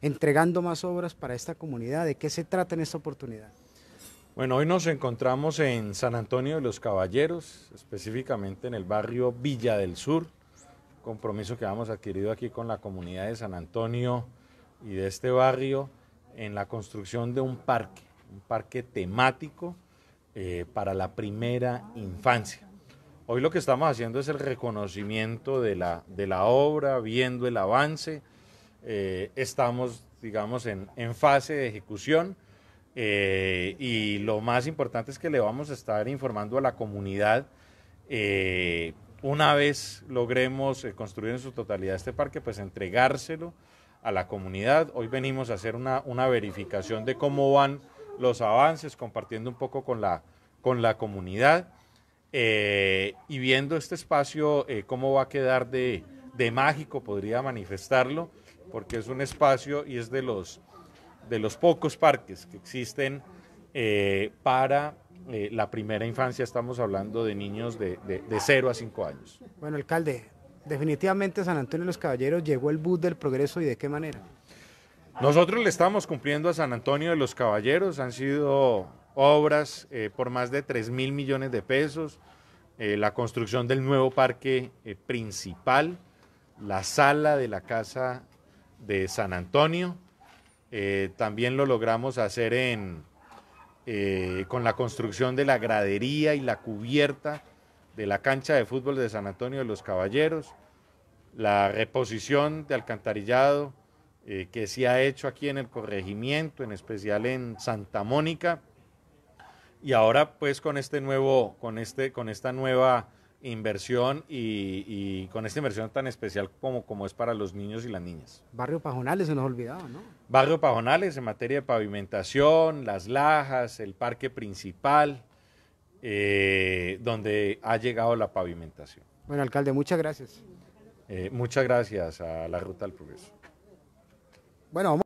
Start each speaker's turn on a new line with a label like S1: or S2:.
S1: entregando más obras para esta comunidad. ¿De qué se trata en esta oportunidad?
S2: Bueno, hoy nos encontramos en San Antonio de los Caballeros, específicamente en el barrio Villa del Sur, compromiso que hemos adquirido aquí con la comunidad de San Antonio y de este barrio en la construcción de un parque, un parque temático eh, para la primera infancia. Hoy lo que estamos haciendo es el reconocimiento de la obra, viendo el avance, eh, estamos, digamos, en, fase de ejecución eh, y lo más importante es que le vamos a estar informando a la comunidad eh, una vez logremos construir en su totalidad este parque, pues entregárselo a la comunidad. Hoy venimos a hacer una, verificación de cómo van los avances, compartiendo un poco con la, comunidad y viendo este espacio, cómo va a quedar de mágico, podría manifestarlo, porque es un espacio y es de los, de los pocos parques que existen eh, para eh, la primera infancia. Estamos hablando de niños de, de, 0 a 5 años.
S1: Bueno, alcalde, definitivamente San Antonio de los Caballeros llegó el bus del progreso y de qué
S2: manera. Nosotros le estamos cumpliendo a San Antonio de los Caballeros, han sido obras eh, por más de 3 mil millones de pesos, la construcción del nuevo parque principal, la sala de la Casa de San Antonio. Eh, también lo logramos hacer en, eh, con la construcción de la gradería y la cubierta de la cancha de fútbol de San Antonio de los Caballeros, la reposición de alcantarillado eh, que se ha hecho aquí en el corregimiento, en especial en Santa Mónica, y ahora pues con este nuevo, con este, con esta nueva inversión y, con esta inversión tan especial como, como es para los niños y las niñas. Barrio
S1: Pajonales se nos olvidaba, ¿no?
S2: Barrio Pajonales en materia de pavimentación, las lajas, el parque principal, eh, donde ha llegado la pavimentación.
S1: Bueno, alcalde, muchas gracias.
S2: Eh, muchas gracias a la Ruta del Progreso.
S1: Bueno, vamos.